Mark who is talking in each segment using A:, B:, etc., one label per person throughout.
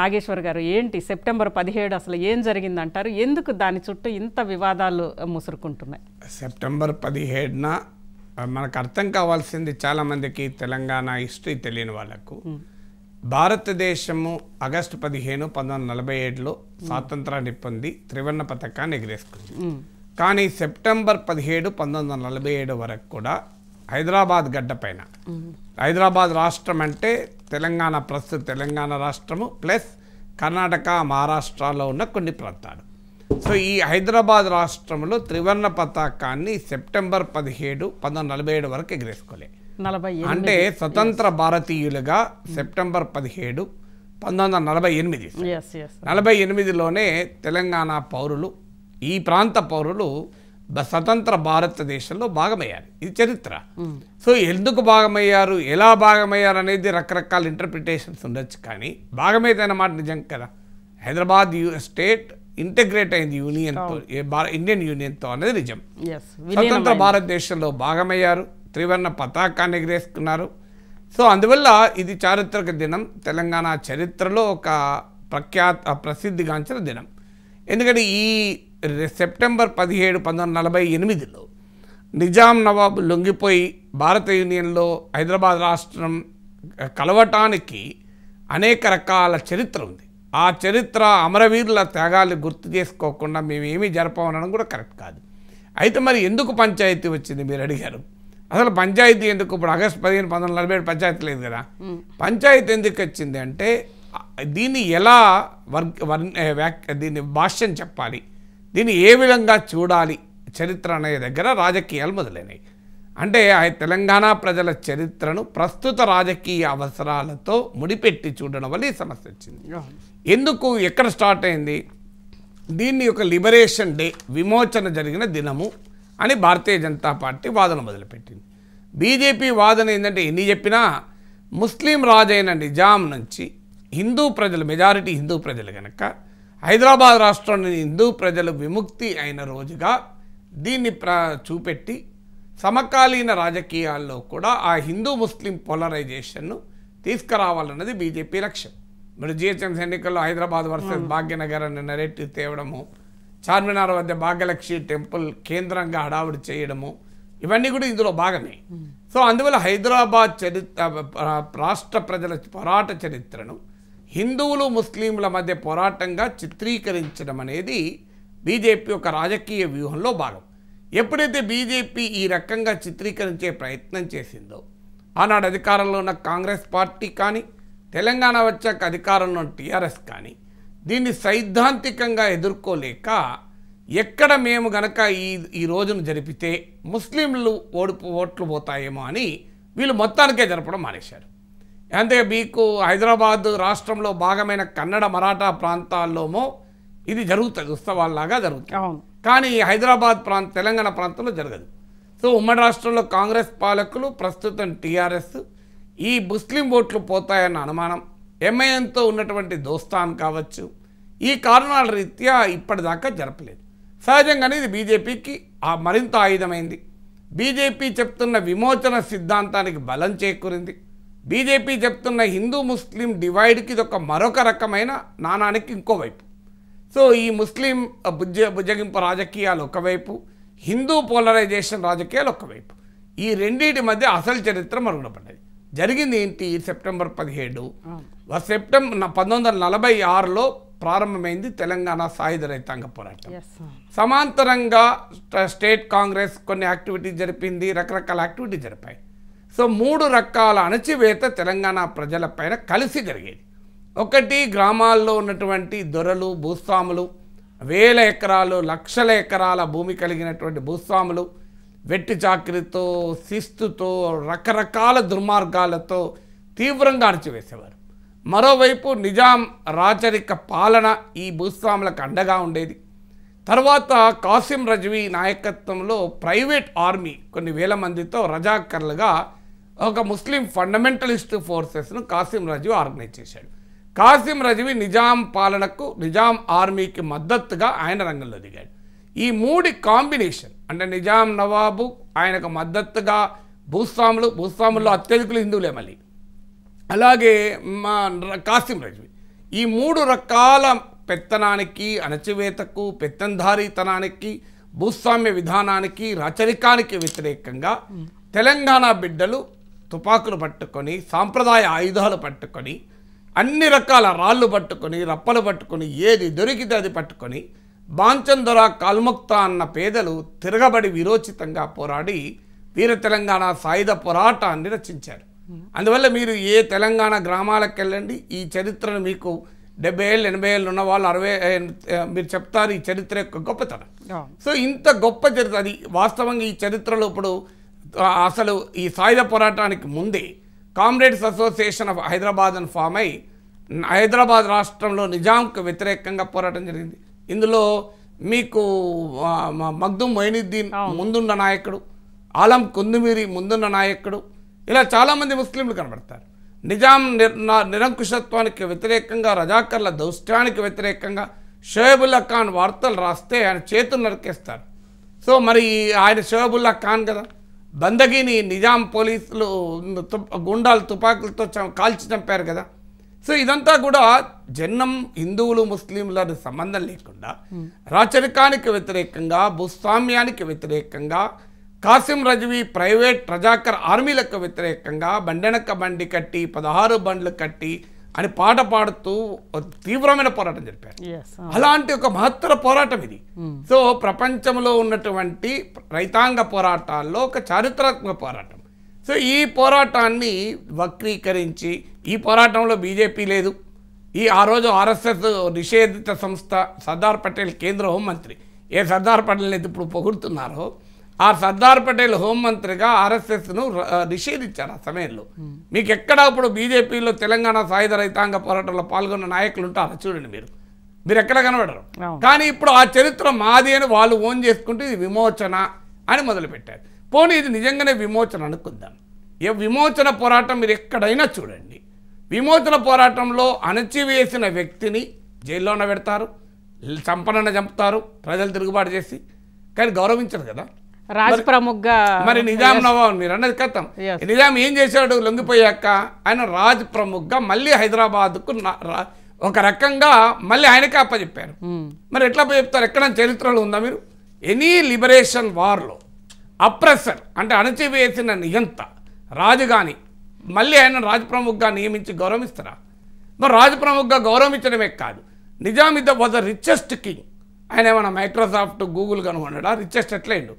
A: నాగేశ్వర్ గారు ఏంటి సెప్టెంబర్ పదిహేడు అసలు ఏం జరిగిందంటారు ఎందుకు దాని చుట్టూ ఇంత వివాదాలు ముసురుకుంటున్నాయి
B: సెప్టెంబర్ పదిహేడున మనకు అర్థం కావాల్సింది చాలామందికి తెలంగాణ హిస్టరీ తెలియని వాళ్ళకు భారతదేశము ఆగస్టు పదిహేను పంతొమ్మిది వందల నలభై ఏడులో స్వాతంత్రాన్ని పొంది త్రివర్ణ పథకాన్ని ఎగిరేసుకుంది కానీ సెప్టెంబర్ పదిహేడు పంతొమ్మిది వందల నలభై ఏడు వరకు కూడా హైదరాబాద్ గడ్డపైన హైదరాబాద్ రాష్ట్రం అంటే తెలంగాణ ప్రస్తుత తెలంగాణ రాష్ట్రము ప్లస్ కర్ణాటక మహారాష్ట్రలో ఉన్న కొన్ని ప్రాంతాలు సో ఈ హైదరాబాద్ రాష్ట్రంలో త్రివర్ణ పతాకాన్ని సెప్టెంబర్ పదిహేడు పంతొమ్మిది నలభై ఏడు వరకు ఎగిరేసుకోలే
A: అంటే స్వతంత్ర
B: భారతీయులుగా సెప్టెంబర్ పదిహేడు పంతొమ్మిది వందల నలభై ఎనిమిది నలభై ఎనిమిదిలోనే తెలంగాణ పౌరులు ఈ ప్రాంత పౌరులు స్వతంత్ర భారతదేశంలో భాగమయ్యారు ఇది చరిత్ర సో ఎందుకు భాగమయ్యారు ఎలా భాగమయ్యారు అనేది రకరకాల ఇంటర్ప్రిటేషన్స్ ఉండొచ్చు కానీ భాగమైతే అన్నమాట నిజం కదా హైదరాబాద్ యూ స్టేట్ ఇంటగ్రేట్ అయింది యూనియన్తో ఇండియన్ యూనియన్తో అనేది నిజం స్వతంత్ర భారతదేశంలో భాగమయ్యారు త్రివర్ణ పతాకాన్ని ఎగిరేసుకున్నారు సో అందువల్ల ఇది చారిత్రక దినం తెలంగాణ చరిత్రలో ఒక ప్రఖ్యాత ప్రసిద్ధిగాంచిన దినం ఎందుకంటే ఈ సెప్టెంబర్ పదిహేడు పంతొమ్మిది నలభై ఎనిమిదిలో నిజాం నవాబు లొంగిపోయి భారత యూనియన్లో హైదరాబాద్ రాష్ట్రం కలవటానికి అనేక రకాల చరిత్ర ఉంది ఆ చరిత్ర అమరవీరుల త్యాగాలు గుర్తు చేసుకోకుండా మేము ఏమీ జరపమనడం కూడా కరెక్ట్ కాదు అయితే మరి ఎందుకు పంచాయతీ వచ్చింది మీరు అడిగారు అసలు పంచాయతీ ఎందుకు ఇప్పుడు ఆగస్టు పదిహేను పంతొమ్మిది నలభై ఏడు పంచాయతీ లేదు కదా పంచాయతీ ఎందుకు వచ్చింది అంటే దీన్ని ఎలా వర్గ దీన్ని భాష్యం చెప్పాలి దీన్ని ఏ విధంగా చూడాలి చరిత్ర అనే దగ్గర రాజకీయాలు మొదలైనవి అంటే ఆయన తెలంగాణ ప్రజల చరిత్రను ప్రస్తుత రాజకీయ అవసరాలతో ముడిపెట్టి చూడడం వల్ల ఈ సమస్య వచ్చింది ఎందుకు ఎక్కడ స్టార్ట్ అయింది దీన్ని ఒక లిబరేషన్ డే విమోచన జరిగిన దినము అని భారతీయ జనతా పార్టీ వాదన మొదలుపెట్టింది బీజేపీ వాదన ఏంటంటే ఎన్ని చెప్పినా ముస్లిం రాజైన నిజాం నుంచి హిందూ ప్రజలు మెజారిటీ హిందూ ప్రజలు కనుక హైదరాబాద్ రాష్ట్రంలోని హిందూ ప్రజలు విముక్తి అయిన రోజుగా దీన్ని ప్ర చూపెట్టి సమకాలీన రాజకీయాల్లో కూడా ఆ హిందూ ముస్లిం పోలరైజేషన్ను తీసుకురావాలన్నది బీజేపీ లక్ష్యం మీరు జిహెచ్ఎంసీ ఎన్నికల్లో హైదరాబాద్ వర్సెస్ భాగ్యనగర్ అని నరేట్ తేవడము చార్మినార్ వద్ద భాగ్యలక్ష్మి టెంపుల్ కేంద్రంగా హడావుడి చేయడము ఇవన్నీ కూడా ఇందులో భాగమే సో అందువల్ల హైదరాబాద్ చరిత్ర రాష్ట్ర ప్రజల పోరాట చరిత్రను హిందువులు ముస్లింల మధ్య పోరాటంగా చిత్రీకరించడం అనేది బీజేపీ యొక్క రాజకీయ వ్యూహంలో భాగం ఎప్పుడైతే బీజేపీ ఈ రకంగా చిత్రీకరించే ప్రయత్నం చేసిందో ఆనాడు అధికారంలో ఉన్న కాంగ్రెస్ పార్టీ కానీ తెలంగాణ వచ్చాక అధికారంలో టీఆర్ఎస్ కానీ దీన్ని సైద్ధాంతికంగా ఎదుర్కోలేక ఎక్కడ మేము గనక ఈ ఈ రోజును జరిపితే ముస్లింలు ఓడిపో ఓట్లు పోతాయేమో అని వీళ్ళు మొత్తానికే జరపడం మానేశారు అంటే మీకు హైదరాబాద్ రాష్ట్రంలో భాగమైన కన్నడ మరాఠా ప్రాంతాల్లోమో ఇది జరుగుతుంది ఉత్సవాల్లాగా జరుగుతుంది కానీ హైదరాబాద్ ప్రాంత తెలంగాణ ప్రాంతంలో జరగదు సో ఉమ్మడి రాష్ట్రంలో కాంగ్రెస్ పాలకులు ప్రస్తుతం టీఆర్ఎస్ ఈ ముస్లిం ఓట్లు పోతాయన్న అనుమానం ఎంఐఎంతో ఉన్నటువంటి దోస్తాన్ కావచ్చు ఈ కారణాల రీత్యా ఇప్పటిదాకా జరపలేదు సహజంగానే ఇది బీజేపీకి మరింత ఆయుధమైంది బీజేపీ చెప్తున్న విమోచన సిద్ధాంతానికి బలం చేకూరింది బీజేపీ చెప్తున్న హిందూ ముస్లిం డివైడ్కి ఇది ఒక మరొక రకమైన నాణానికి ఇంకోవైపు సో ఈ ముస్లిం బుజ్జ భుజగింపు రాజకీయాలు ఒకవైపు హిందూ పోలరైజేషన్ రాజకీయాలు ఒకవైపు ఈ రెండింటి మధ్య అసలు చరిత్ర మరుగునపడ్డది జరిగింది ఏంటి సెప్టెంబర్ పదిహేడు సెప్టెంబర్ పంతొమ్మిది వందల నలభై ఆరులో ప్రారంభమైంది తెలంగాణ సాయుధ రైతాంగ పోరాటం సమాంతరంగా స్టేట్ కాంగ్రెస్ కొన్ని యాక్టివిటీస్ జరిపింది రకరకాల యాక్టివిటీ జరిపాయి సో మూడు రకాల అణచివేత తెలంగాణ ప్రజల పైన కలిసి జరిగేది ఒకటి గ్రామాల్లో ఉన్నటువంటి దొరలు భూస్వాములు వేల ఎకరాలు లక్షల ఎకరాల భూమి కలిగినటువంటి భూస్వాములు వెట్టి చాకరితో శిస్తుతో రకరకాల దుర్మార్గాలతో తీవ్రంగా అణచివేసేవారు మరోవైపు నిజాం రాచరిక పాలన ఈ భూస్వాములకు అండగా ఉండేది తర్వాత కాసిం రజ్వీ నాయకత్వంలో ప్రైవేట్ ఆర్మీ కొన్ని వేల మందితో రజాకర్లుగా ఒక ముస్లిం ఫండమెంటలిస్ట్ ఫోర్సెస్ను కాసిం రజీవి ఆర్గనైజ్ చేశాడు కాసిం రజవి నిజాం పాలనకు నిజాం ఆర్మీకి మద్దతుగా ఆయన రంగంలో దిగాడు ఈ మూడి కాంబినేషన్ అంటే నిజాం నవాబు ఆయనకు మద్దతుగా భూస్వాములు భూస్వాముల్లో అత్యధికులు హిందువులే మళ్ళీ అలాగే మా కాసిం రజవి ఈ మూడు రకాల పెత్తనానికి అణచివేతకు పెత్తందారీతనానికి భూస్వామ్య విధానానికి రచరికానికి వ్యతిరేకంగా తెలంగాణ బిడ్డలు తుపాకులు పట్టుకొని సాంప్రదాయ ఆయుధాలు పట్టుకొని అన్ని రకాల రాళ్ళు పట్టుకొని రప్పలు పట్టుకొని ఏది దొరికితే అది పట్టుకొని బాంచందొర కల్ముక్త అన్న పేదలు తిరగబడి విరోచితంగా పోరాడి వీర తెలంగాణ సాయుధ పోరాటాన్ని రచించారు అందువల్ల మీరు ఏ తెలంగాణ గ్రామాలకు వెళ్ళండి ఈ చరిత్రను మీకు డెబ్బై ఏళ్ళు ఎనభై ఏళ్ళు ఉన్న వాళ్ళు అరవై మీరు చెప్తారు ఈ చరిత్ర యొక్క గొప్పతనం సో ఇంత గొప్ప చరిత్ర అది వాస్తవంగా ఈ చరిత్రలో ఇప్పుడు అసలు ఈ సాయుధ పోరాటానికి ముందే కామ్రేడ్స్ అసోసియేషన్ ఆఫ్ హైదరాబాద్ అని ఫామ్ అయి హైదరాబాద్ రాష్ట్రంలో నిజాంకు వ్యతిరేకంగా పోరాటం జరిగింది ఇందులో మీకు మగ్దు మొయినుద్దీన్ ముందున్న నాయకుడు ఆలం కుందుమీరి ముందున్న నాయకుడు ఇలా చాలామంది ముస్లింలు కనబడతారు నిజాం నిరంకుశత్వానికి వ్యతిరేకంగా రజాకర్ల దౌష్ట్యానికి వ్యతిరేకంగా షోయబుల్లా ఖాన్ వార్తలు రాస్తే ఆయన చేతులు నరికేస్తారు సో మరి ఆయన షోయబుల్లా ఖాన్ కదా బందగిని నిజాం పోలీసులు గుండాలు తుపాకులతో కాల్చి చంపారు కదా సో ఇదంతా కూడా జనం హిందువులు ముస్లింల సంబంధం లేకుండా రాచరికానికి వ్యతిరేకంగా భూస్వామ్యానికి వ్యతిరేకంగా కాసిం రజవి ప్రైవేట్ ప్రజాకర్ ఆర్మీలకు వ్యతిరేకంగా బండెనక బండి కట్టి పదహారు బండ్లు కట్టి అని పాట పాడుతూ తీవ్రమైన పోరాటం జరిపారు అలాంటి ఒక మహత్తర పోరాటం ఇది hmm. సో ప్రపంచంలో ఉన్నటువంటి రైతాంగ పోరాటాల్లో ఒక చారిత్రాత్మక పోరాటం సో ఈ పోరాటాన్ని వక్రీకరించి ఈ పోరాటంలో బీజేపీ లేదు ఈ ఆ రోజు ఆర్ఎస్ఎస్ నిషేధిత సంస్థ సర్దార్ పటేల్ కేంద్ర హోంమంత్రి ఏ సర్దార్ పటేల్ని ఇప్పుడు పొగుడుతున్నారో ఆ సర్దార్ పటేల్ హోంమంత్రిగా ఆర్ఎస్ఎస్ను నిషేధించారు ఆ సమయంలో మీకు ఎక్కడ ఇప్పుడు బీజేపీలో తెలంగాణ సాయుధ రైతాంగ పోరాటంలో పాల్గొన్న నాయకులు ఉంటారు చూడండి మీరు మీరు ఎక్కడ కనబడరు కానీ ఇప్పుడు ఆ చరిత్ర మాది అని వాళ్ళు ఓన్ చేసుకుంటే ఇది విమోచన అని మొదలుపెట్టారు పోనీ ఇది నిజంగానే విమోచన అనుకుందాం ఏ విమోచన పోరాటం మీరు ఎక్కడైనా చూడండి విమోచన పోరాటంలో అణచివేసిన వ్యక్తిని జైల్లోన పెడతారు చంపనన్న చంపుతారు ప్రజలు తిరుగుబాటు చేసి కానీ గౌరవించరు కదా రాజ మరి నిజాం నవాబు మీరు అన్నది కథం నిజాం ఏం చేశాడు లొంగిపోయాక ఆయన రాజ్ ప్రముఖగా మళ్ళీ హైదరాబాద్కు ఒక రకంగా మళ్ళీ ఆయనకే అప్పచెప్పారు hmm. మరి ఎట్లా చెప్తారు ఎక్కడ చరిత్రలో ఉందా మీరు ఎనీ లిబరేషన్ వార్లో అప్రెసర్ అంటే అణచివేసిన నియంత రాజు కానీ మళ్ళీ ఆయన రాజు ప్రముఖగా నియమించి గౌరవిస్తారా మరి రాజు ప్రముఖగా గౌరవించడమే కాదు నిజాం ఇద్ద వాజ్ ద రిచెస్ట్ కింగ్ ఆయన ఏమైనా మైక్రోసాఫ్ట్ గూగుల్ కనుగొన్నాడా రిచెస్ట్ ఎట్లయిండు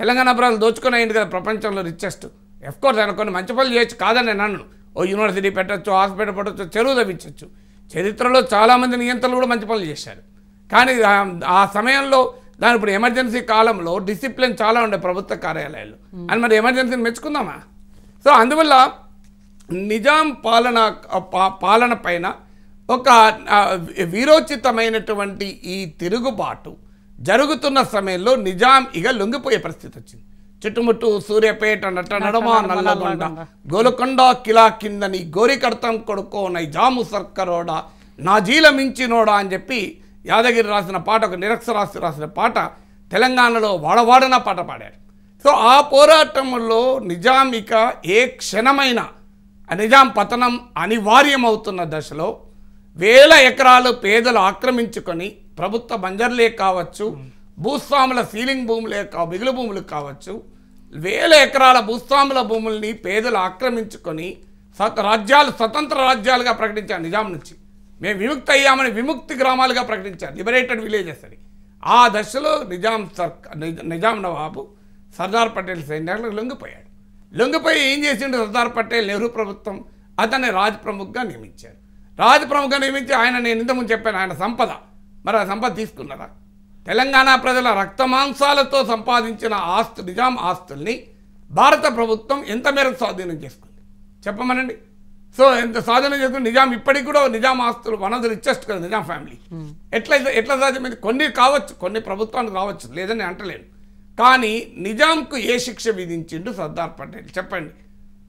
B: తెలంగాణ ప్రజలు దోచుకొని అయింది కదా ప్రపంచంలో రిచెస్ట్ ఎఫ్కోర్స్ ఆయన కొన్ని మంచి పనులు చేయొచ్చు కాదని నేను అన్ను ఓ యూనివర్సిటీ పెట్టచ్చు హాస్పిటల్ పెట్టచ్చు చెరువు తవ్వించవచ్చు చరిత్రలో చాలామంది నియంత్రణలు కూడా మంచి పనులు చేశారు కానీ ఆ సమయంలో దాని ఇప్పుడు ఎమర్జెన్సీ కాలంలో డిసిప్లిన్ చాలా ఉండే ప్రభుత్వ కార్యాలయాలు అని మరి ఎమర్జెన్సీని మెచ్చుకుందామా సో అందువల్ల నిజాం పాలన పాలన పైన ఒక వీరోచితమైనటువంటి ఈ తిరుగుబాటు జరుగుతున్న సమయంలో నిజాం ఇక లొంగిపోయే పరిస్థితి వచ్చింది చుట్టుముట్టు సూర్యపేట నట నడమ నల్లగొండ గోలకొండ కిలా కిందని గోరికర్తం కొడుకో నైజాము సర్కరోడా నా జీల మించినోడా అని చెప్పి యాదగిరి రాసిన పాట ఒక నిరక్షరాశి రాసిన పాట తెలంగాణలో వాడవాడన పాట పాడారు సో ఆ పోరాటంలో నిజాం ఇక ఏ క్షణమైన నిజాం పతనం అనివార్యమవుతున్న దశలో వేల ఎకరాలు పేదలు ఆక్రమించుకొని ప్రభుత్వ బంజర్లే కావచ్చు భూస్వాముల సీలింగ్ భూములే కావు మిగులు భూములు కావచ్చు వేల ఎకరాల భూస్వాముల భూముల్ని పేదలు ఆక్రమించుకొని సత రాజ్యాలు స్వతంత్ర రాజ్యాలుగా ప్రకటించారు నిజాం నుంచి మేము విముక్తి అయ్యామని విముక్తి గ్రామాలుగా ప్రకటించారు లిబరేటెడ్ విలేజెస్ అని ఆ దశలో నిజాం సర్ నిజాం నవాబు సర్దార్ పటేల్ సైన్యాలకు లొంగిపోయాడు లొంగిపోయి ఏం చేసిండు సర్దార్ పటేల్ నెహ్రూ ప్రభుత్వం అతన్ని రాజ్ నియమించారు రాజ్ నియమించి ఆయన నేను ఇంతకుముందు చెప్పాను ఆయన సంపద మరి ఆ సంపద తీసుకున్నారా తెలంగాణ ప్రజల రక్తమాంసాలతో సంపాదించిన ఆస్తు నిజాం ఆస్తుల్ని భారత ప్రభుత్వం ఎంత మేరకు స్వాధీనం చేసుకుంది చెప్పమనండి సో ఎంత స్వాధీనం చేసుకుని నిజాం ఇప్పటికి కూడా నిజాం ఆస్తులు వన్ ఆఫ్ ద రిచెస్ట్ కదా నిజాం ఫ్యామిలీ ఎట్లయితే ఎట్లా సాధ్యమైంది కొన్ని కావచ్చు కొన్ని ప్రభుత్వానికి రావచ్చు లేదని అంటలేను కానీ నిజాంకు ఏ శిక్ష విధించిండు సర్దార్ పటేల్ చెప్పండి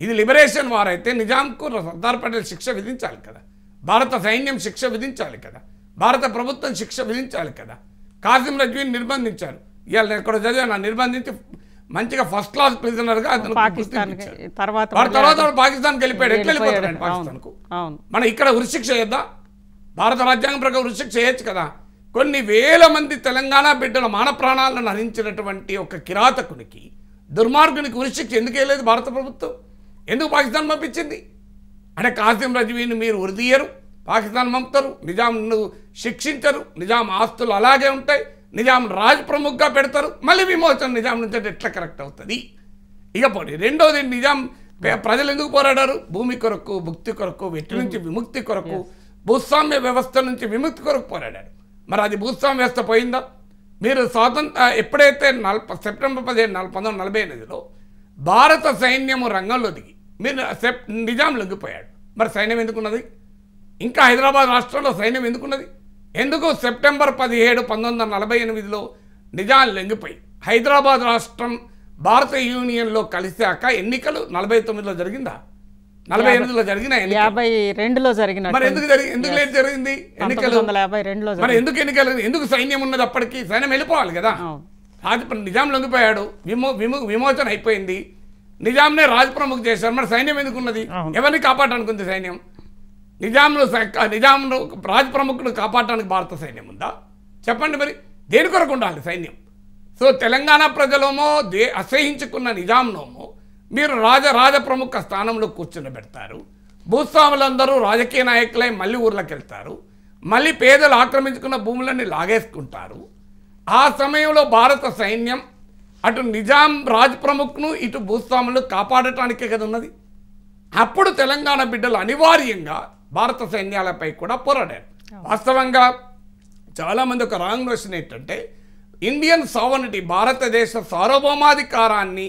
B: ఇది లిబరేషన్ వారైతే నిజాంకు సర్దార్ పటేల్ శిక్ష విధించాలి కదా భారత సైన్యం శిక్ష విధించాలి కదా భారత ప్రభుత్వం శిక్ష విధించాలి కదా కాసిం రజ్వీని నిర్బంధించారు ఇవాళ నేను చదివా చదివాను నిర్బంధించి మంచిగా ఫస్ట్ క్లాస్ ప్రిజనర్గా అతను
A: తర్వాత తర్వాత
B: పాకిస్తాన్కి వెళ్ళిపోయాడు ఎట్లా వెళ్ళిపోతాడు పాకిస్తాన్కు మనం ఇక్కడ ఉరిశిక్ష చేద్దాం భారత రాజ్యాంగం ప్రకారం ఉరిశిక్ష చేయొచ్చు కదా కొన్ని వేల మంది తెలంగాణ బిడ్డల మాన ప్రాణాలను హరించినటువంటి ఒక కిరాతకునికి దుర్మార్గునికి ఉరిశిక్ష ఎందుకు వేయలేదు భారత ప్రభుత్వం ఎందుకు పాకిస్తాన్ పంపించింది అంటే కాసిం రజవీని మీరు ఉరిదీయరు పాకిస్తాన్ పంపుతారు నిజాంను శిక్షించరు నిజాం ఆస్తులు అలాగే ఉంటాయి నిజాం రాజు ప్రముఖగా పెడతారు మళ్ళీ విమోచన నిజాం నుంచి అంటే ఎట్లా కరెక్ట్ అవుతుంది ఇకపోతే రెండోది నిజాం ప్రజలు ఎందుకు పోరాడారు భూమి కొరకు భుక్తి కొరకు వెట్టి నుంచి hmm. విముక్తి కొరకు భూస్వామ్య వ్యవస్థ నుంచి విముక్తి కొరకు పోరాడారు మరి అది భూస్వామ్య వ్యవస్థ పోయిందా మీరు స్వాతంత్ర ఎప్పుడైతే నలభ సెప్టెంబర్ పదిహేను నలభై పంతొమ్మిది నలభై ఎనిమిదిలో భారత సైన్యము రంగంలో దిగి మీరు సెప్ నిజాం లొంగిపోయాడు మరి సైన్యం ఎందుకున్నది ఇంకా హైదరాబాద్ రాష్ట్రంలో సైన్యం ఎందుకున్నది ఎందుకు సెప్టెంబర్ పదిహేడు పంతొమ్మిది వందల నలభై ఎనిమిదిలో నిజాం లెంగిపోయి హైదరాబాద్ రాష్ట్రం భారత యూనియన్లో కలిశాక ఎన్నికలు నలభై తొమ్మిదిలో జరిగిందా నలభై ఎనిమిదిలో జరిగిన
A: యాభై రెండులో జరిగిన మరి ఎందుకు జరిగింది ఎందుకు లేదు
B: జరిగింది ఎన్నికలు
A: యాభై రెండులో మరి
B: ఎందుకు ఎన్నికలు ఎందుకు సైన్యం ఉన్నది అప్పటికి సైన్యం వెళ్ళిపోవాలి కదా రాజ నిజాం లొంగిపోయాడు విమో విము విమోచన అయిపోయింది నిజాంనే రాజ్ చేశారు మరి సైన్యం ఎందుకున్నది ఎవరిని కాపాడనుకుంది సైన్యం నిజాంను నిజాంను రాజ ప్రముఖుడు కాపాడటానికి భారత సైన్యం ఉందా చెప్పండి మరి దేని కొరకు ఉండాలి సైన్యం సో తెలంగాణ ప్రజలోమో దే అసహించుకున్న నిజాంలోమో మీరు రాజ రాజ ప్రముఖ స్థానంలో పెడతారు భూస్వాములందరూ రాజకీయ నాయకులై మళ్ళీ ఊర్లకు వెళ్తారు మళ్ళీ పేదలు ఆక్రమించుకున్న భూములన్నీ లాగేసుకుంటారు ఆ సమయంలో భారత సైన్యం అటు నిజాం రాజప్రముఖ్ను ప్రముఖ్ను ఇటు భూస్వాములు కాపాడటానికే కదా ఉన్నది అప్పుడు తెలంగాణ బిడ్డలు అనివార్యంగా భారత సైన్యాలపై కూడా పోరాడారు వాస్తవంగా చాలామంది ఒక రాంగ్ నోషన్ ఏంటంటే ఇండియన్ సావర్నిటీ భారతదేశ సార్వభౌమాధికారాన్ని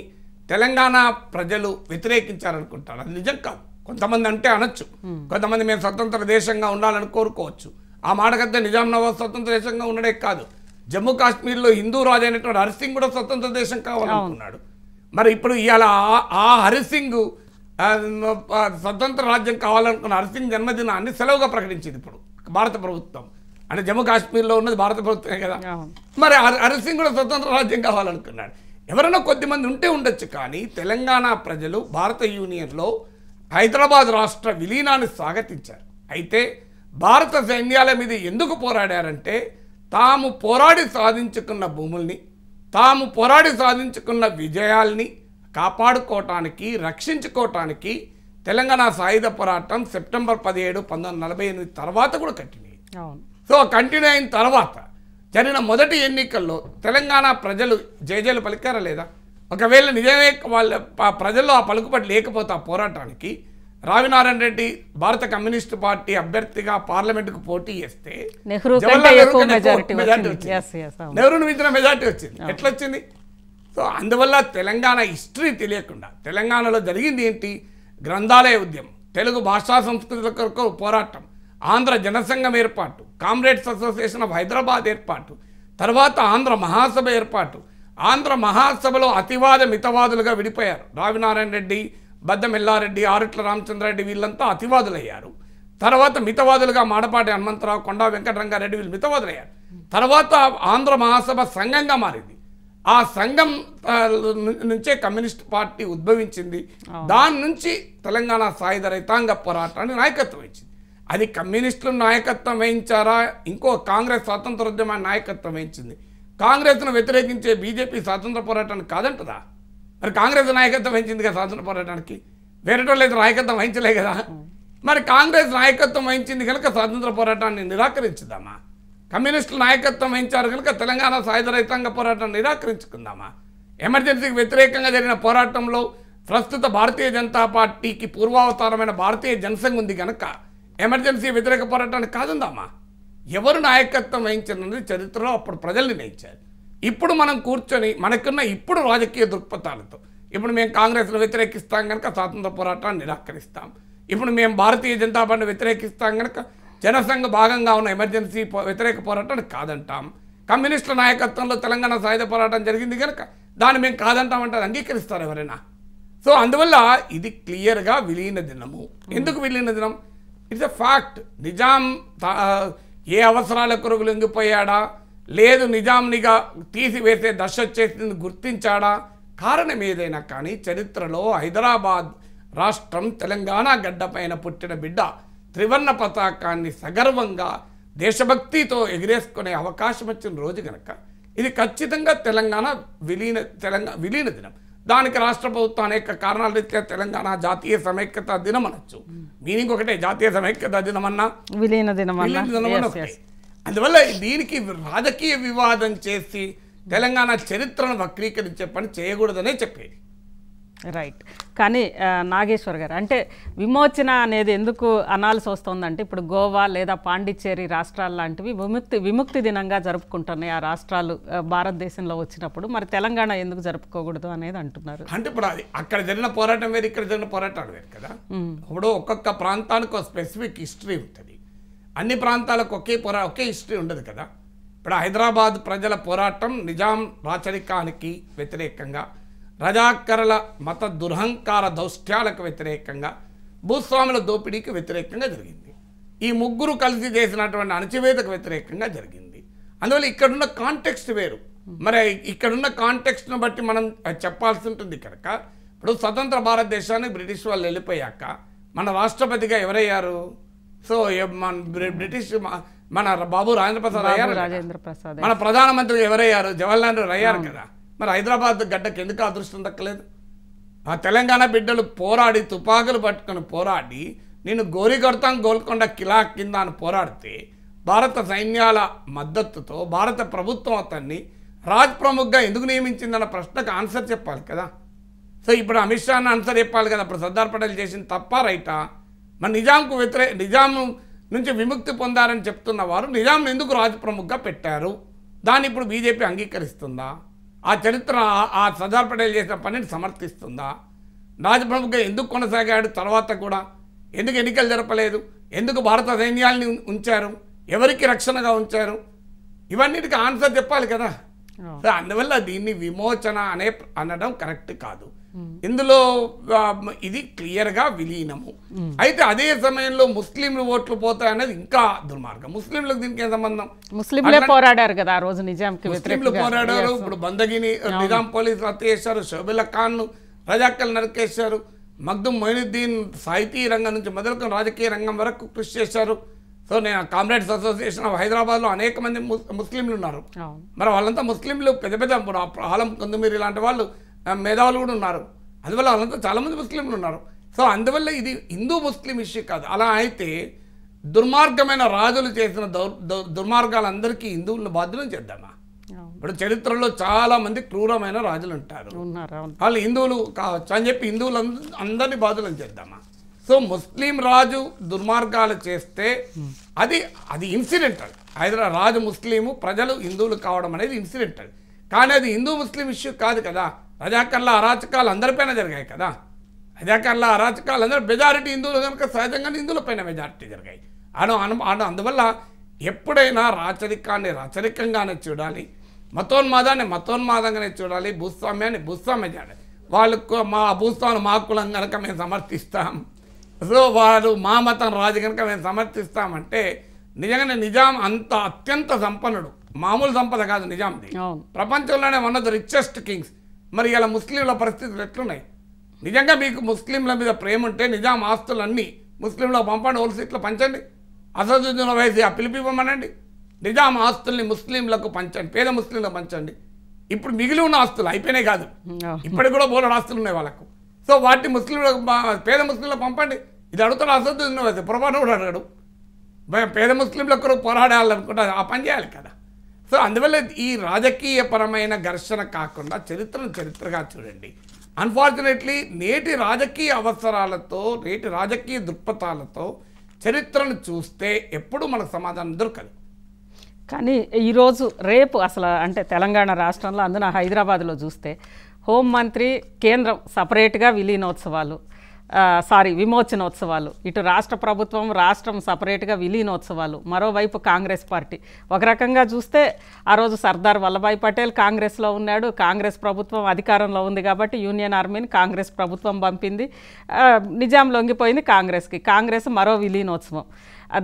B: తెలంగాణ ప్రజలు వ్యతిరేకించారనుకుంటారు అది నిజం కాదు కొంతమంది అంటే అనొచ్చు hmm. కొంతమంది మేము స్వతంత్ర దేశంగా ఉండాలని కోరుకోవచ్చు ఆ మాటకంతా నిజాం నవాజ్ స్వతంత్ర దేశంగా ఉండడే కాదు జమ్మూ కాశ్మీర్లో హిందూ రాజు అయినటువంటి హరిసింగ్ కూడా స్వతంత్ర దేశం కావాలనుకున్నాడు మరి ఇప్పుడు ఇవాళ ఆ హరిసింగ్ స్వతంత్ర రాజ్యం కావాలనుకున్న నరసింహ జన్మదినాన్ని సెలవుగా ప్రకటించింది ఇప్పుడు భారత ప్రభుత్వం అంటే జమ్మూ కాశ్మీర్లో ఉన్నది భారత ప్రభుత్వమే కదా మరి హరిసింగ్ కూడా స్వతంత్ర రాజ్యం కావాలనుకున్నాడు ఎవరైనా కొద్దిమంది ఉంటే ఉండొచ్చు కానీ తెలంగాణ ప్రజలు భారత యూనియన్లో హైదరాబాద్ రాష్ట్ర విలీనాన్ని స్వాగతించారు అయితే భారత సైన్యాల మీద ఎందుకు పోరాడారంటే తాము పోరాడి సాధించుకున్న భూముల్ని తాము పోరాడి సాధించుకున్న విజయాల్ని కాపాడుకోవటానికి రక్షించుకోవటానికి తెలంగాణ సాయుధ పోరాటం సెప్టెంబర్ పదిహేడు పంతొమ్మిది నలభై ఎనిమిది తర్వాత కూడా కంటిన్యూ సో కంటిన్యూ అయిన తర్వాత జరిగిన మొదటి ఎన్నికల్లో తెలంగాణ ప్రజలు జయజయలు పలికారా లేదా ఒకవేళ నిజమే వాళ్ళ ప్రజల్లో ఆ పలుకుబడి లేకపోతే ఆ పోరాటానికి రావినారాయణ రెడ్డి భారత కమ్యూనిస్ట్ పార్టీ అభ్యర్థిగా పార్లమెంటుకు పోటీ చేస్తే నెహ్రూ మించిన మెజార్టీ వచ్చింది ఎట్లొచ్చింది సో అందువల్ల తెలంగాణ హిస్టరీ తెలియకుండా తెలంగాణలో జరిగింది ఏంటి గ్రంథాలయ ఉద్యమం తెలుగు భాషా సంస్కృతుల కొరకు పోరాటం ఆంధ్ర జనసంఘం ఏర్పాటు కామ్రేడ్స్ అసోసియేషన్ ఆఫ్ హైదరాబాద్ ఏర్పాటు తర్వాత ఆంధ్ర మహాసభ ఏర్పాటు ఆంధ్ర మహాసభలో అతివాద మితవాదులుగా విడిపోయారు రావినారాయణ రెడ్డి బద్దమిల్లారెడ్డి ఆరుట్ల రామచంద్రారెడ్డి వీళ్ళంతా అతివాదులయ్యారు తర్వాత మితవాదులుగా మాడపాటి హనుమంతరావు కొండా వెంకటరంగారెడ్డి వీళ్ళు మితవాదులయ్యారు తర్వాత ఆంధ్ర మహాసభ సంఘంగా మారింది ఆ సంఘం నుంచే కమ్యూనిస్ట్ పార్టీ ఉద్భవించింది దాని నుంచి తెలంగాణ సాయుధ రైతాంగ పోరాటాన్ని నాయకత్వం ఇచ్చింది అది కమ్యూనిస్టులు నాయకత్వం వహించారా ఇంకో కాంగ్రెస్ ఉద్యమాన్ని నాయకత్వం వహించింది కాంగ్రెస్ను వ్యతిరేకించే బీజేపీ స్వాతంత్ర పోరాటానికి కాదంటదా మరి కాంగ్రెస్ నాయకత్వం వహించింది కదా స్వాతంత్ర పోరాటానికి వేరేటోళ్ళు నాయకత్వం వహించలే కదా మరి కాంగ్రెస్ నాయకత్వం వహించింది కనుక స్వాతంత్ర పోరాటాన్ని నిరాకరించదామా కమ్యూనిస్ట్ నాయకత్వం వహించారు కనుక తెలంగాణ సాయుధ రైతాంగ పోరాటం నిరాకరించుకుందామా ఎమర్జెన్సీకి వ్యతిరేకంగా జరిగిన పోరాటంలో ప్రస్తుత భారతీయ జనతా పార్టీకి పూర్వావతారమైన భారతీయ జనసంఘ ఉంది కనుక ఎమర్జెన్సీ వ్యతిరేక పోరాటాన్ని కాదుందామా ఎవరు నాయకత్వం వహించారన్నది చరిత్రలో అప్పుడు ప్రజలు నిర్ణయించారు ఇప్పుడు మనం కూర్చొని మనకున్న ఇప్పుడు రాజకీయ దృక్పథాలతో ఇప్పుడు మేము కాంగ్రెస్ను వ్యతిరేకిస్తాం కనుక స్వాతంత్ర పోరాటాన్ని నిరాకరిస్తాం ఇప్పుడు మేము భారతీయ జనతా పార్టీని వ్యతిరేకిస్తాం కనుక జనసంఘ భాగంగా ఉన్న ఎమర్జెన్సీ వ్యతిరేక పోరాటం కాదంటాం కమ్యూనిస్టుల నాయకత్వంలో తెలంగాణ సాయుధ పోరాటం జరిగింది కనుక దాన్ని మేము కాదంటామంటే అది అంగీకరిస్తారు ఎవరైనా సో అందువల్ల ఇది క్లియర్గా విలీన దినము ఎందుకు విలీన దినం ఇట్స్ అ ఫ్యాక్ట్ నిజాం ఏ అవసరాల కొరకు లొంగిపోయాడా లేదు నిజాంనిగా తీసివేసే దశ వచ్చేసింది గుర్తించాడా కారణం ఏదైనా కానీ చరిత్రలో హైదరాబాద్ రాష్ట్రం తెలంగాణ గడ్డపైన పుట్టిన బిడ్డ త్రివర్ణ పతాకాన్ని సగర్వంగా దేశభక్తితో ఎగిరేసుకునే అవకాశం వచ్చిన రోజు కనుక ఇది ఖచ్చితంగా తెలంగాణ విలీన తెలంగాణ విలీన దినం దానికి రాష్ట్ర ప్రభుత్వం అనేక కారణాలు ఇస్తే తెలంగాణ జాతీయ సమైక్యత దినం అనొచ్చు మీనింగ్ ఒకటే జాతీయ సమైక్యత దినం అన్నా విలీన దినం అందువల్ల దీనికి రాజకీయ వివాదం చేసి తెలంగాణ చరిత్రను వక్రీకరించే పని చేయకూడదనే చెప్పేది రైట్
A: కానీ నాగేశ్వర్ గారు అంటే విమోచన అనేది ఎందుకు అనాల్సి వస్తుందంటే ఇప్పుడు గోవా లేదా పాండిచ్చేరి రాష్ట్రాలు లాంటివి విముక్తి విముక్తి దినంగా జరుపుకుంటున్నాయి ఆ రాష్ట్రాలు భారతదేశంలో వచ్చినప్పుడు మరి తెలంగాణ ఎందుకు జరుపుకోకూడదు అనేది అంటున్నారు
B: అంటే ఇప్పుడు అది అక్కడ జరిగిన పోరాటం వేరు ఇక్కడ జరిగిన పోరాటాలు వేరు కదా hmm. ఇప్పుడు ఒక్కొక్క ప్రాంతానికి ఒక స్పెసిఫిక్ హిస్టరీ ఉంటుంది అన్ని ప్రాంతాలకు ఒకే పోరా ఒకే హిస్టరీ ఉండదు కదా ఇప్పుడు హైదరాబాద్ ప్రజల పోరాటం నిజాం రాచరికానికి వ్యతిరేకంగా రజాకరల మత దురహంకార దౌష్ట్యాలకు వ్యతిరేకంగా భూస్వాముల దోపిడీకి వ్యతిరేకంగా జరిగింది ఈ ముగ్గురు కలిసి చేసినటువంటి అణచివేదకు వ్యతిరేకంగా జరిగింది అందువల్ల ఇక్కడున్న కాంటెక్స్ట్ వేరు మరి ఇక్కడున్న కాంటెక్స్ట్ను బట్టి మనం చెప్పాల్సి ఉంటుంది కనుక ఇప్పుడు స్వతంత్ర భారతదేశానికి బ్రిటిష్ వాళ్ళు వెళ్ళిపోయాక మన రాష్ట్రపతిగా ఎవరయ్యారు సో మన బ్రిటిష్ మన బాబు రాజేంద్ర ప్రసాద్ అయ్యారు మన ప్రధానమంత్రి ఎవరయ్యారు జవహర్లాల్ నెహ్రూ అయ్యారు కదా మరి హైదరాబాద్ గడ్డకు ఎందుకు అదృష్టం దక్కలేదు ఆ తెలంగాణ బిడ్డలు పోరాడి తుపాకులు పట్టుకొని పోరాడి నేను గోరిగొడతాం గోల్కొండ కిలా కింద అని పోరాడితే భారత సైన్యాల మద్దతుతో భారత ప్రభుత్వం అతన్ని రాజ్ ప్రముఖ్గా ఎందుకు నియమించిందన్న ప్రశ్నకు ఆన్సర్ చెప్పాలి కదా సో ఇప్పుడు అమిత్ షా ఆన్సర్ చెప్పాలి కదా అప్పుడు సర్దార్ పటేల్ చేసిన తప్ప రైటా మన నిజాంకు వ్యతిరే నిజాం నుంచి విముక్తి పొందారని చెప్తున్న వారు నిజాంను ఎందుకు రాజు ప్రముఖ్గా పెట్టారు దాన్ని ఇప్పుడు బీజేపీ అంగీకరిస్తుందా ఆ చరిత్ర ఆ సర్దార్ పటేల్ చేసిన పనిని సమర్థిస్తుందా రాజప్రభుగా ఎందుకు కొనసాగాడు తర్వాత కూడా ఎందుకు ఎన్నికలు జరపలేదు ఎందుకు భారత సైన్యాల్ని ఉంచారు ఎవరికి రక్షణగా ఉంచారు ఇవన్నిటికి ఆన్సర్ చెప్పాలి కదా అందువల్ల దీన్ని విమోచన అనే అనడం కరెక్ట్ కాదు ఇందులో ఇది క్లియర్గా విలీనము అయితే అదే సమయంలో ముస్లింలు ఓట్లు అనేది ఇంకా దుర్మార్గం ముస్లింలకు దీనికి ఏం సంబంధం
A: ముస్లింలే పోరాడారు కదా ఆ రోజు నిజాంకి ముస్లింలు పోరాడారు
B: ఇప్పుడు బందగిని నిజాం పోలీసు హత్య చేశారు షోబిల ఖాన్ రజాకల్ నరికేశారు మగ్దుం మొయినుద్దీన్ సాహితీ రంగం నుంచి మొదలుకొని రాజకీయ రంగం వరకు కృషి చేశారు సో నేను కామ్రేడ్స్ అసోసియేషన్ ఆఫ్ హైదరాబాద్లో అనేక మంది ముస్లింలు ఉన్నారు మరి వాళ్ళంతా ముస్లింలు పెద్ద పెద్ద ఆలం కొందమీరి ఇలాంటి వాళ్ళు మేధావులు కూడా ఉన్నారు అందువల్ల వాళ్ళంతా చాలామంది ముస్లింలు ఉన్నారు సో అందువల్ల ఇది హిందూ ముస్లిం ఇష్యూ కాదు అలా అయితే దుర్మార్గమైన రాజులు చేసిన దుర్మార్గాలందరికీ హిందువులను బాధ్యులను చేద్దామా ఇప్పుడు చరిత్రలో చాలా మంది క్రూరమైన రాజులు ఉంటారు వాళ్ళు హిందువులు కావచ్చు అని చెప్పి హిందువులు అందరినీ బాధ్యులను చేద్దామా సో ముస్లిం రాజు దుర్మార్గాలు చేస్తే అది అది ఇన్సిడెంటల్ హైదరాబాద్ రాజు ముస్లిము ప్రజలు హిందువులు కావడం అనేది ఇన్సిడెంటల్ కానీ అది హిందూ ముస్లిం ఇష్యూ కాదు కదా రజాకర్ల అరాచకాలు అందరిపైన జరిగాయి కదా రజాకర్ల అరాచకాలు అందరూ మెజారిటీ హిందువులు కనుక సహజంగానే హిందువులపైన మెజారిటీ జరిగాయి అను అను అందువల్ల ఎప్పుడైనా రాచరికాన్ని రాచరికంగానే చూడాలి మతోన్మాదాన్ని మతోన్మాదంగానే చూడాలి భూస్వామ్యాన్ని భూస్వామ్య చేయాలి వాళ్ళకు మా భూస్వామి మా కులం కనుక మేము సమర్థిస్తాం సో వారు మా మతం రాజు కనుక మేము సమర్థిస్తామంటే నిజంగానే నిజాం అంత అత్యంత సంపన్నుడు మామూలు సంపద కాదు నిజాంది ప్రపంచంలోనే one of the richest kings మరి ఇలా ముస్లింల పరిస్థితులు ఎట్లున్నాయి నిజంగా మీకు ముస్లింల మీద ప్రేమ ఉంటే నిజాం ఆస్తులన్నీ ముస్లింలకు పంపండి ఓల్ సీట్లు పంచండి అసదుద్దీన్ వైసీ ఆ పిలిపివ్వమనండి నిజాం ఆస్తుల్ని ముస్లింలకు పంచండి పేద ముస్లింలకు పంచండి ఇప్పుడు మిగిలి ఉన్న ఆస్తులు అయిపోయినాయి కాదు ఇప్పటికి కూడా బోలెడు ఆస్తులు ఉన్నాయి వాళ్ళకు సో వాటిని ముస్లింలకు పేద ముస్లింలకు పంపండి ఇది అడుగుతాడు అసదుద్దీన్ వైసీ పొరపాటు కూడా అడగడు పేద ముస్లింలకు పోరాడాలనుకుంటే ఆ పని చేయాలి కదా సో అందువల్ల ఈ రాజకీయపరమైన ఘర్షణ కాకుండా చరిత్రను చరిత్రగా చూడండి అన్ఫార్చునేట్లీ నేటి రాజకీయ అవసరాలతో నేటి రాజకీయ దృక్పథాలతో చరిత్రను చూస్తే ఎప్పుడూ మనకు సమాధానం దొరకదు
A: కానీ ఈరోజు రేపు అసలు అంటే తెలంగాణ రాష్ట్రంలో అందున హైదరాబాద్లో చూస్తే హోంమంత్రి కేంద్రం సపరేట్గా విలీనోత్సవాలు సారీ విమోచనోత్సవాలు ఇటు రాష్ట్ర ప్రభుత్వం రాష్ట్రం సపరేట్గా విలీనోత్సవాలు మరోవైపు కాంగ్రెస్ పార్టీ ఒక రకంగా చూస్తే ఆ రోజు సర్దార్ వల్లభాయ్ పటేల్ కాంగ్రెస్లో ఉన్నాడు కాంగ్రెస్ ప్రభుత్వం అధికారంలో ఉంది కాబట్టి యూనియన్ ఆర్మీని కాంగ్రెస్ ప్రభుత్వం పంపింది నిజాం లొంగిపోయింది కాంగ్రెస్కి కాంగ్రెస్ మరో విలీనోత్సవం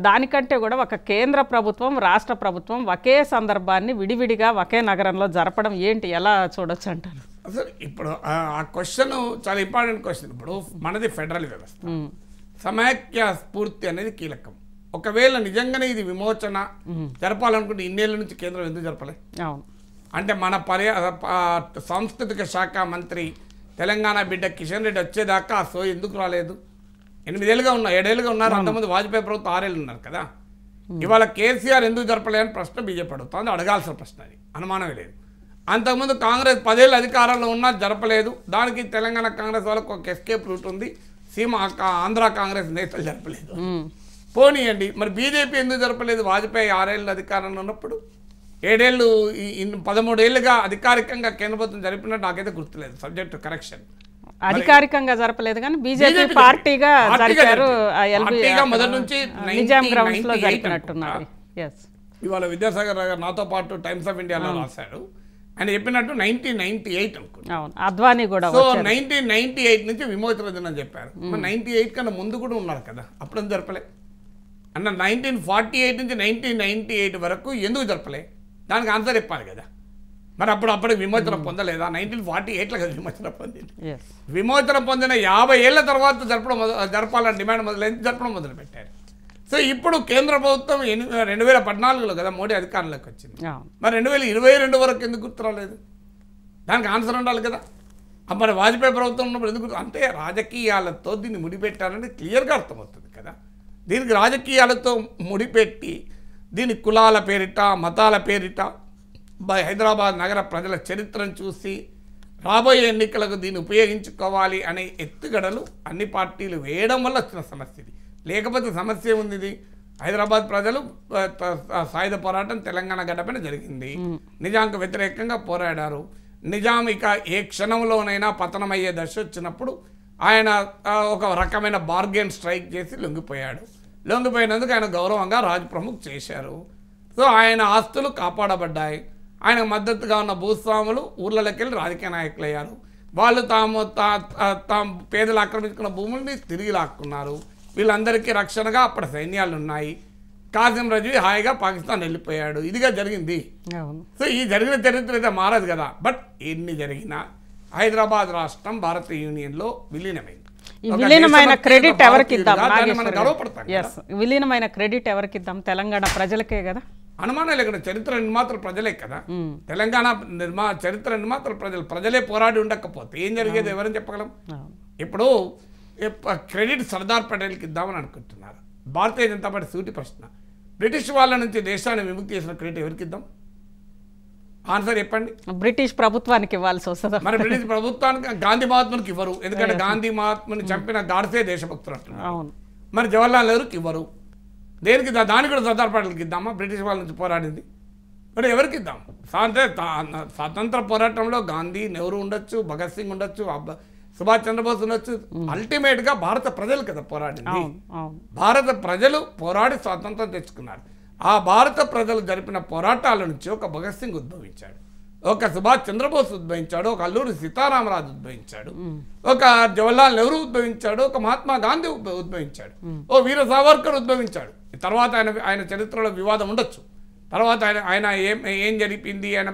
A: దానికంటే కూడా ఒక కేంద్ర ప్రభుత్వం రాష్ట్ర ప్రభుత్వం ఒకే సందర్భాన్ని విడివిడిగా ఒకే నగరంలో జరపడం ఏంటి ఎలా చూడొచ్చు అంటారు
B: అసలు ఇప్పుడు ఆ క్వశ్చన్ చాలా ఇంపార్టెంట్ క్వశ్చన్ ఇప్పుడు మనది ఫెడరల్ వ్యవస్థ సమైక్య స్ఫూర్తి అనేది కీలకం ఒకవేళ నిజంగానే ఇది విమోచన జరపాలనుకుంటే ఇన్నేళ్ళ నుంచి కేంద్రం ఎందుకు జరపలే అంటే మన పర్యా సాంస్కృతిక శాఖ మంత్రి తెలంగాణ బిడ్డ కిషన్ రెడ్డి వచ్చేదాకా ఆ సో ఎందుకు రాలేదు ఎనిమిదేళ్ళుగా ఉన్నారు ఏడేళ్ళుగా ఉన్నారు అంతమంది వాజ్పేయి ప్రభుత్వం ఆరేళ్ళు ఉన్నారు కదా ఇవాళ కేసీఆర్ ఎందుకు అని ప్రశ్న బీజేపీ అడుగుతుంది అడగాల్సిన ప్రశ్న అది అనుమానమే లేదు అంతకుముందు కాంగ్రెస్ పదేళ్ళు అధికారంలో ఉన్నా జరపలేదు దానికి తెలంగాణ కాంగ్రెస్ వాళ్ళకి ఒక ఎస్కేప్ రూట్ ఉంది సీమ ఆంధ్ర కాంగ్రెస్ నేతలు జరపలేదు పోనీయండి మరి బీజేపీ ఎందుకు జరపలేదు వాజ్పేయి ఆరేళ్ళు అధికారంలో ఉన్నప్పుడు ఏడేళ్ళు పదమూడేళ్ళుగా అధికారికంగా కేంద్ర ప్రభుత్వం జరిపినట్టు నాకైతే గుర్తులేదు సబ్జెక్ట్ కరెక్షన్
A: అధికారికంగా జరపలేదు కానీ బీజేపీ పార్టీగా మొదటి నుంచి
B: ఇవాళ విద్యాసాగర్ గారు నాతో పాటు టైమ్స్ ఆఫ్ ఇండియాలో రాశాడు అని చెప్పినట్టు నైన్టీన్ నైన్టీ ఎయిట్
A: అద్వానీ కూడా సో
B: నైన్టీన్ నైన్టీ ఎయిట్ నుంచి విమోచన దినం చెప్పారు నైన్టీ ఎయిట్ కన్నా ముందు కూడా ఉన్నారు కదా అప్పుడు జరపలే అన్న నైన్టీన్ ఫార్టీ ఎయిట్ నుంచి నైన్టీన్ నైన్టీ ఎయిట్ వరకు ఎందుకు జరపలే దానికి ఆన్సర్ చెప్పాలి కదా మరి అప్పుడు అప్పుడు విమోచన పొందలేదా నైన్టీన్ ఫార్టీ ఎయిట్లో కదా విమోచన పొందింది విమోచన పొందిన యాభై ఏళ్ళ తర్వాత జరపడం జరపాలని డిమాండ్ మొదలైంది జరపడం మొదలు పెట్టారు సో ఇప్పుడు కేంద్ర ప్రభుత్వం రెండు వేల పద్నాలుగులో కదా మోడీ అధికారంలోకి వచ్చింది మరి రెండు వేల ఇరవై రెండు వరకు ఎందుకు గుర్తురాలేదు దానికి ఆన్సర్ ఉండాలి కదా మరి వాజ్పేయి ప్రభుత్వం ఉన్నప్పుడు ఎందుకు అంటే రాజకీయాలతో దీన్ని ముడిపెట్టారని క్లియర్గా అర్థమవుతుంది కదా దీనికి రాజకీయాలతో ముడిపెట్టి దీని కులాల పేరిట మతాల పేరిట హైదరాబాద్ నగర ప్రజల చరిత్రను చూసి రాబోయే ఎన్నికలకు దీన్ని ఉపయోగించుకోవాలి అనే ఎత్తుగడలు అన్ని పార్టీలు వేయడం వల్ల వచ్చిన సమస్య ఇది లేకపోతే సమస్య ఉంది ఇది హైదరాబాద్ ప్రజలు సాయుధ పోరాటం తెలంగాణ పైన జరిగింది నిజాంకు వ్యతిరేకంగా పోరాడారు నిజాం ఇక ఏ క్షణంలోనైనా పతనమయ్యే దశ వచ్చినప్పుడు ఆయన ఒక రకమైన బార్గెన్ స్ట్రైక్ చేసి లొంగిపోయాడు లొంగిపోయినందుకు ఆయన గౌరవంగా రాజ్ ప్రముఖ్ చేశారు సో ఆయన ఆస్తులు కాపాడబడ్డాయి ఆయన మద్దతుగా ఉన్న భూస్వాములు ఊర్లలోకి వెళ్ళి రాజకీయ నాయకులు అయ్యారు వాళ్ళు తాము తా తాము పేదలు ఆక్రమించుకున్న భూముల్ని తిరిగి లాక్కున్నారు వీళ్ళందరికీ రక్షణగా అప్పటి సైన్యాలు ఉన్నాయి కాసిం రజవి హాయిగా పాకిస్తాన్ వెళ్ళిపోయాడు ఇదిగా జరిగింది సో ఈ జరిగిన చరిత్ర అయితే మారదు కదా బట్ ఎన్ని జరిగినా హైదరాబాద్ రాష్ట్రం భారత యూనియన్లో విలీనమైంది విలీనమైన క్రెడిట్ ఎవరికి
A: విలీనమైన క్రెడిట్ ఎవరికి ఇద్దాం తెలంగాణ ప్రజలకే కదా
B: అనుమానాలు ఇక్కడ చరిత్ర నిర్మాతలు ప్రజలే కదా hmm. తెలంగాణ నిర్మా చరిత్ర నిర్మాతలు ప్రజలు ప్రజలే పోరాడి ఉండకపోతే ఏం జరిగేది hmm. ఎవరని చెప్పగలం ఇప్పుడు hmm. క్రెడిట్ సర్దార్ పటేల్కి ఇద్దామని అనుకుంటున్నారు భారతీయ జనతా పార్టీ సూటి ప్రశ్న బ్రిటిష్ వాళ్ళ నుంచి దేశాన్ని విముక్తి చేసిన క్రెడిట్ ఎవరికి ఇద్దాం ఆన్సర్ చెప్పండి బ్రిటిష్ ప్రభుత్వానికి ఇవ్వాల్సి వస్తుంది మరి బ్రిటిష్ ప్రభుత్వానికి గాంధీ మహాత్మునికి ఇవ్వరు ఎందుకంటే గాంధీ మహాత్ముని చంపిన గాడ్సే దేశభక్తులు అంటున్నారు మరి జవహర్లాల్ నెహ్రూకి ఇవ్వరు దేనికి దానికి కూడా సర్దార్ పటేల్కి ఇద్దామా బ్రిటిష్ వాళ్ళ నుంచి పోరాడింది మరి ఎవరికి ఇద్దాం స్వాతంత్ర పోరాటంలో గాంధీ నెహ్రూ ఉండొచ్చు భగత్ సింగ్ ఉండొచ్చు సుభాష్ చంద్రబోస్ ఉండొచ్చు అల్టిమేట్ గా భారత ప్రజలు కదా పోరాడింది భారత ప్రజలు పోరాడి స్వాతంత్రం తెచ్చుకున్నారు ఆ భారత ప్రజలు జరిపిన పోరాటాల నుంచి ఒక భగత్ సింగ్ ఉద్భవించాడు ఒక సుభాష్ చంద్రబోస్ ఉద్భవించాడు ఒక అల్లూరి సీతారామరాజు ఉద్భవించాడు ఒక జవహర్లాల్ నెహ్రూ ఉద్భవించాడు ఒక మహాత్మా గాంధీ ఉద్భవించాడు ఓ వీర సావర్కర్ ఉద్భవించాడు తర్వాత ఆయన ఆయన చరిత్రలో వివాదం ఉండొచ్చు తర్వాత ఆయన ఆయన ఏం ఏం జరిపింది ఆయన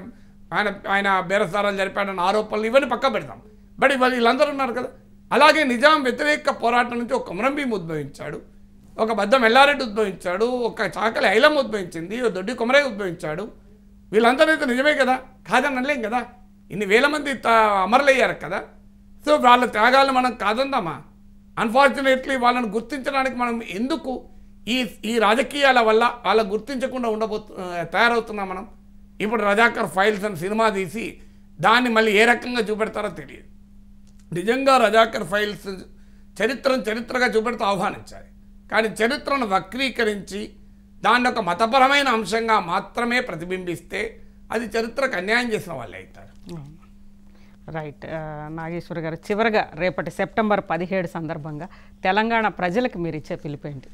B: ఆయన ఆయన బేరసారాలు జరిపాడన్న ఆరోపణలు ఇవన్నీ పక్క పెడతాం బట్ వీళ్ళందరూ ఉన్నారు కదా అలాగే నిజాం వ్యతిరేక పోరాటం నుంచి ఒక కుమరంభీం ఉద్భవించాడు ఒక బద్దం ఎల్లారెడ్డి ఉద్భవించాడు ఒక చాకలి ఐలం ఉద్భవించింది ఒక దొడ్డి కొమరయ్య ఉద్భవించాడు వీళ్ళందరూ అయితే నిజమే కదా కాదని అనలేం కదా ఇన్ని వేల మంది అమరులయ్యారు కదా సో వాళ్ళ త్యాగాలను మనం కాదందామా అన్ఫార్చునేట్లీ వాళ్ళని గుర్తించడానికి మనం ఎందుకు ఈ ఈ రాజకీయాల వల్ల వాళ్ళ గుర్తించకుండా ఉండబోతు తయారవుతున్నాం మనం ఇప్పుడు రజాకర్ ఫైల్స్ అని సినిమా తీసి దాన్ని మళ్ళీ ఏ రకంగా చూపెడతారో తెలియదు నిజంగా రజాకర్ ఫైల్స్ చరిత్రను చరిత్రగా చూపెడుతూ ఆహ్వానించాలి కానీ చరిత్రను వక్రీకరించి దాన్ని ఒక మతపరమైన అంశంగా మాత్రమే ప్రతిబింబిస్తే అది చరిత్రకు అన్యాయం చేసిన వాళ్ళు అవుతారు
A: రైట్ నాగేశ్వర్ గారు చివరిగా రేపటి సెప్టెంబర్ పదిహేడు సందర్భంగా తెలంగాణ ప్రజలకు మీరు ఇచ్చే పిలిపేంటి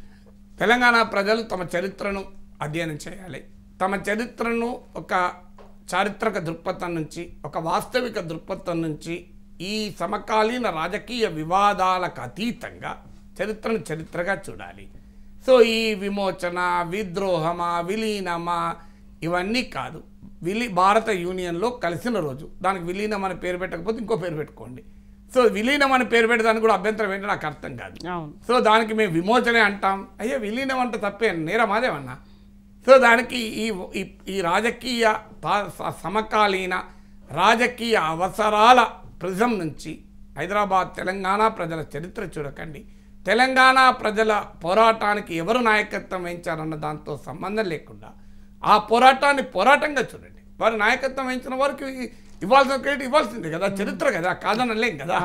B: తెలంగాణ ప్రజలు తమ చరిత్రను అధ్యయనం చేయాలి తమ చరిత్రను ఒక చారిత్రక దృక్పథం నుంచి ఒక వాస్తవిక దృక్పథం నుంచి ఈ సమకాలీన రాజకీయ వివాదాలకు అతీతంగా చరిత్రను చరిత్రగా చూడాలి సో ఈ విమోచన విద్రోహమా విలీనమా ఇవన్నీ కాదు విలీ భారత యూనియన్లో కలిసిన రోజు దానికి విలీనం అని పేరు పెట్టకపోతే ఇంకో పేరు పెట్టుకోండి సో విలీనం అని పేరు పెట్టడానికి కూడా అభ్యంతరం ఏంటో నాకు అర్థం కాదు సో దానికి మేము విమోచనే అంటాం అయ్యో విలీనం అంటే తప్పే నేరం అదేమన్నా సో దానికి ఈ ఈ రాజకీయ సమకాలీన రాజకీయ అవసరాల ప్రిజం నుంచి హైదరాబాద్ తెలంగాణ ప్రజల చరిత్ర చూడకండి తెలంగాణ ప్రజల పోరాటానికి ఎవరు నాయకత్వం వహించారన్న దాంతో సంబంధం లేకుండా ఆ పోరాటాన్ని పోరాటంగా చూడండి వారి నాయకత్వం వహించిన వారికి ఇవ్వాల్సిన క్రెడిట్ ఇవ్వాల్సింది కదా చరిత్ర కదా కాదనలేం కదా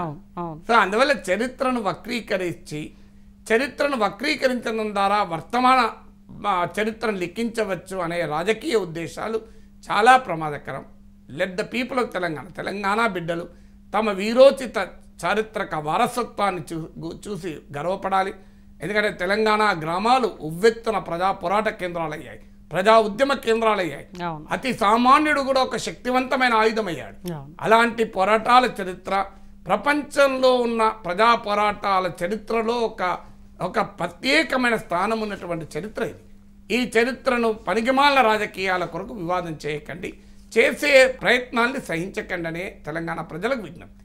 B: సో అందువల్ల చరిత్రను వక్రీకరించి చరిత్రను వక్రీకరించడం ద్వారా వర్తమాన చరిత్రను లిఖించవచ్చు అనే రాజకీయ ఉద్దేశాలు చాలా ప్రమాదకరం let the people of Telangana Telangana బిడ్డలు తమ వీరోచిత చారిత్రక వారసత్వాన్ని చూ చూసి గర్వపడాలి ఎందుకంటే తెలంగాణ గ్రామాలు ఉవ్వెత్తున ప్రజా పోరాట కేంద్రాలయ్యాయి ప్రజా ఉద్యమ కేంద్రాలయ్యాయి అతి సామాన్యుడు కూడా ఒక శక్తివంతమైన ఆయుధం అయ్యాడు అలాంటి పోరాటాల చరిత్ర ప్రపంచంలో ఉన్న ప్రజా పోరాటాల చరిత్రలో ఒక ఒక ప్రత్యేకమైన స్థానం ఉన్నటువంటి చరిత్ర ఇది ఈ చరిత్రను పనికిమాల రాజకీయాల కొరకు వివాదం చేయకండి చేసే ప్రయత్నాల్ని సహించకండనే తెలంగాణ ప్రజలకు విజ్ఞప్తి